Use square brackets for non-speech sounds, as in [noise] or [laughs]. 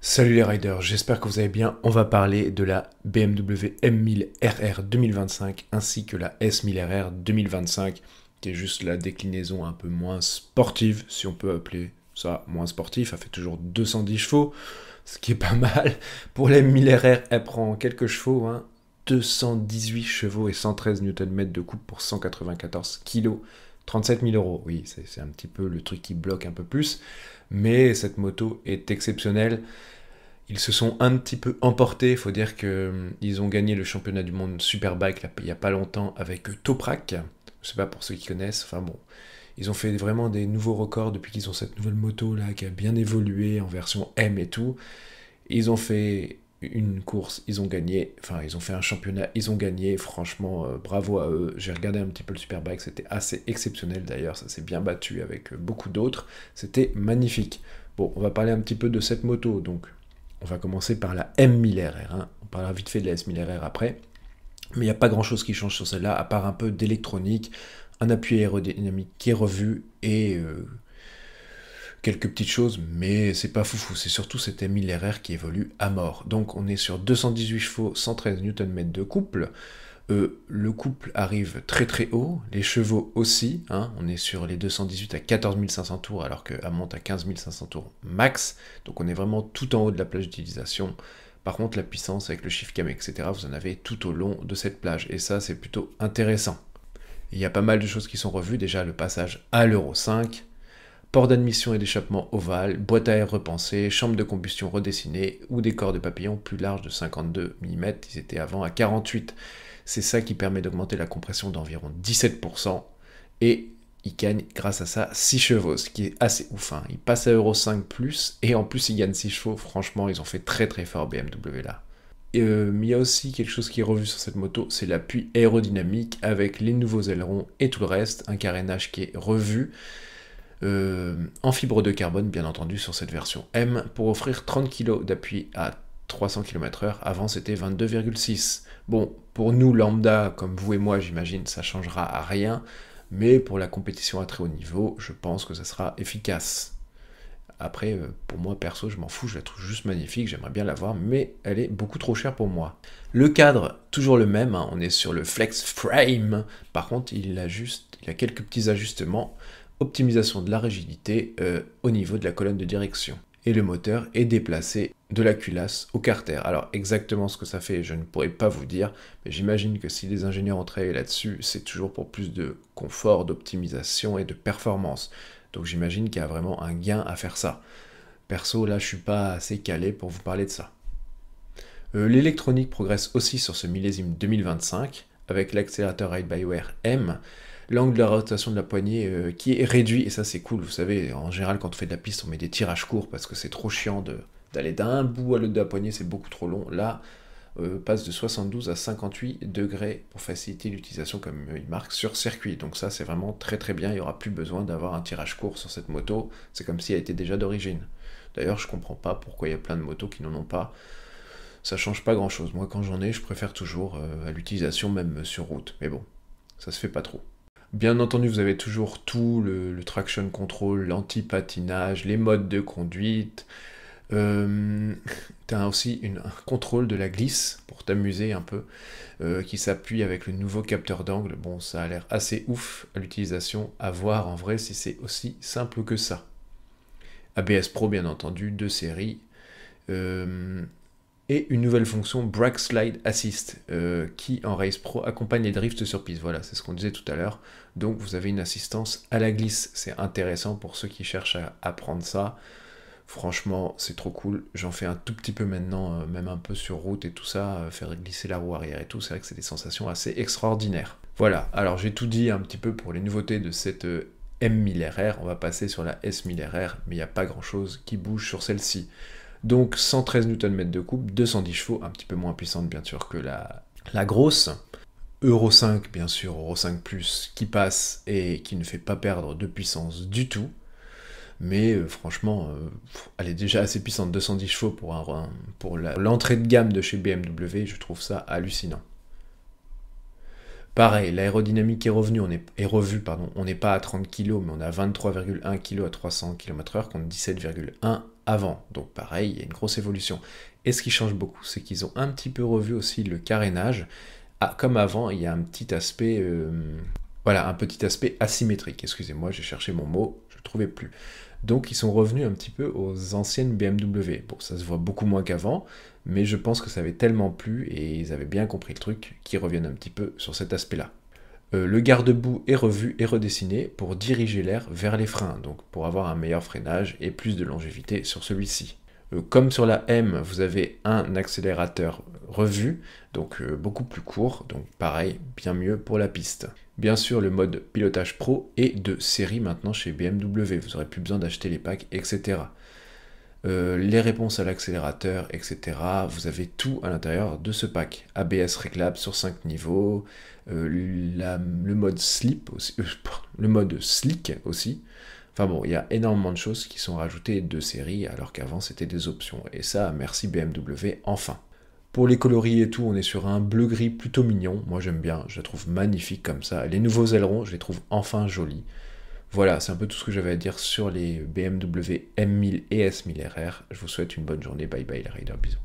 Salut les riders, j'espère que vous allez bien. On va parler de la BMW M1000RR 2025 ainsi que la S1000RR 2025 qui est juste la déclinaison un peu moins sportive, si on peut appeler ça moins sportif. elle fait toujours 210 chevaux, ce qui est pas mal. Pour la M1000RR, elle prend quelques chevaux, 218 hein. chevaux et 113 Nm de coupe pour 194 kg 37 000 euros, oui, c'est un petit peu le truc qui bloque un peu plus, mais cette moto est exceptionnelle. Ils se sont un petit peu emportés, faut dire qu'ils hum, ont gagné le championnat du monde Superbike il n'y a pas longtemps avec Toprak, je sais pas pour ceux qui connaissent, enfin bon, ils ont fait vraiment des nouveaux records depuis qu'ils ont cette nouvelle moto là qui a bien évolué en version M et tout. Ils ont fait une course, ils ont gagné, enfin ils ont fait un championnat, ils ont gagné, franchement euh, bravo à eux, j'ai regardé un petit peu le Superbike, c'était assez exceptionnel d'ailleurs, ça s'est bien battu avec euh, beaucoup d'autres, c'était magnifique. Bon, on va parler un petit peu de cette moto, donc on va commencer par la M1000RR, hein. on parlera vite fait de la S1000RR après, mais il n'y a pas grand chose qui change sur celle-là, à part un peu d'électronique, un appui aérodynamique qui est revu et... Euh, quelques petites choses, mais c'est pas foufou. C'est surtout cet Emile RR qui évolue à mort. Donc on est sur 218 chevaux, 113 Nm de couple. Euh, le couple arrive très très haut, les chevaux aussi, hein. on est sur les 218 à 14 500 tours alors que monte à 15 500 tours max, donc on est vraiment tout en haut de la plage d'utilisation. Par contre la puissance avec le shift cam etc, vous en avez tout au long de cette plage et ça c'est plutôt intéressant. Il y a pas mal de choses qui sont revues, déjà le passage à l'Euro 5, port d'admission et d'échappement ovale, boîte à air repensée, chambre de combustion redessinée ou des corps de papillon plus larges de 52 mm, ils étaient avant à 48. C'est ça qui permet d'augmenter la compression d'environ 17% et ils gagnent grâce à ça 6 chevaux, ce qui est assez ouf. Hein. ils passent à Euro 5 et en plus ils gagnent 6 chevaux. Franchement, ils ont fait très très fort BMW là. Euh, il y a aussi quelque chose qui est revu sur cette moto, c'est l'appui aérodynamique avec les nouveaux ailerons et tout le reste, un carénage qui est revu. Euh, en fibre de carbone, bien entendu, sur cette version M, pour offrir 30 kg d'appui à 300 km/h. Avant, c'était 22,6. Bon, pour nous lambda, comme vous et moi, j'imagine, ça changera à rien, mais pour la compétition à très haut niveau, je pense que ça sera efficace. Après, euh, pour moi perso, je m'en fous, je la trouve juste magnifique, j'aimerais bien l'avoir, mais elle est beaucoup trop chère pour moi. Le cadre, toujours le même, hein, on est sur le Flex Frame. Par contre, il a juste, il a quelques petits ajustements optimisation de la rigidité euh, au niveau de la colonne de direction. Et le moteur est déplacé de la culasse au carter. Alors exactement ce que ça fait, je ne pourrais pas vous dire, mais j'imagine que si les ingénieurs ont travaillé là-dessus, c'est toujours pour plus de confort, d'optimisation et de performance. Donc j'imagine qu'il y a vraiment un gain à faire ça. Perso, là, je suis pas assez calé pour vous parler de ça. Euh, l'électronique progresse aussi sur ce millésime 2025 avec l'accélérateur Ride by Wire M l'angle de la rotation de la poignée euh, qui est réduit, et ça c'est cool, vous savez, en général quand on fait de la piste on met des tirages courts parce que c'est trop chiant d'aller d'un bout à l'autre de la poignée, c'est beaucoup trop long. Là, euh, passe de 72 à 58 degrés pour faciliter l'utilisation comme il marque sur circuit. Donc ça c'est vraiment très très bien, il n'y aura plus besoin d'avoir un tirage court sur cette moto, c'est comme si elle était déjà d'origine. D'ailleurs je comprends pas pourquoi il y a plein de motos qui n'en ont pas ça change pas grand chose. Moi, quand j'en ai, je préfère toujours euh, à l'utilisation, même sur route. Mais bon, ça se fait pas trop. Bien entendu, vous avez toujours tout, le, traction control, l'anti-patinage, les modes de conduite. Euh, tu as aussi une, un contrôle de la glisse pour t'amuser un peu, euh, qui s'appuie avec le nouveau capteur d'angle. Bon, ça a l'air assez ouf à l'utilisation, à voir en vrai si c'est aussi simple que ça. ABS Pro, bien entendu, deux séries. Euh, et une nouvelle fonction Brake Slide Assist euh, qui en Race Pro accompagne les drifts sur piste. Voilà, c'est ce qu'on disait tout à l'heure. Donc vous avez une assistance à la glisse. C'est intéressant pour ceux qui cherchent à apprendre ça. Franchement, c'est trop cool. J'en fais un tout petit peu maintenant, euh, même un peu sur route et tout ça, euh, faire glisser la roue arrière et tout. C'est vrai que c'est des sensations assez extraordinaires. Voilà, alors j'ai tout dit un petit peu pour les nouveautés de cette M1000RR. On va passer sur la S1000RR, mais il n'y a pas grand chose qui bouge sur celle-ci. Donc 113 Nm de coupe, 210 chevaux, un petit peu moins puissante bien sûr que la, la grosse. Euro 5, bien sûr, Euro 5 Plus, qui passe et qui ne fait pas perdre de puissance du tout. Mais euh, franchement, euh, elle est déjà assez puissante, 210 chevaux pour, un, pour l'entrée de gamme de chez BMW, je trouve ça hallucinant. Pareil, l'aérodynamique est, revenue, on est, revue, pardon. on n'est pas à 30 kg, mais on est 23,1 kg à 300 km/h contre 17,1 avant. Donc pareil, il y a une grosse évolution. Et ce qui change beaucoup, c'est qu'ils ont un petit peu revu aussi le carénage. Ah, comme avant, il y a un petit aspect... Euh, voilà, un petit aspect asymétrique. Excusez-moi, j'ai cherché mon mot, je ne trouvais plus. Donc ils sont revenus un petit peu aux anciennes BMW. Bon, ça se voit beaucoup moins qu'avant, mais je pense que ça avait tellement plu et ils avaient bien compris le truc qu'ils reviennent un petit peu sur cet aspect-là. Euh, le garde-boue est revu et redessiné pour diriger l'air vers les freins, donc pour avoir un meilleur freinage et plus de longévité sur celui-ci. Euh, comme sur la M, vous avez un accélérateur revu, donc euh, beaucoup plus court, donc pareil, bien mieux pour la piste. Bien sûr, le mode pilotage pro est de série maintenant chez BMW, vous n'aurez plus besoin d'acheter les packs, etc. Euh, les réponses à l'accélérateur, etc. Vous avez tout à l'intérieur de ce pack. ABS réglable sur 5 niveaux, euh, le mode slip aussi, euh, [laughs] le mode slick aussi. Enfin bon, il y a énormément de choses qui sont rajoutées de série alors qu'avant c'était des options. Et ça, merci BMW, enfin. Pour les coloris et tout, on est sur un bleu-gris plutôt mignon. Moi j'aime bien, je la trouve magnifique comme ça. Les nouveaux ailerons, je les trouve enfin jolis. Voilà, c'est un peu tout ce que j'avais à dire sur les BMW M1000 et S1000RR. Je vous souhaite une bonne journée. Bye bye les riders, bisous.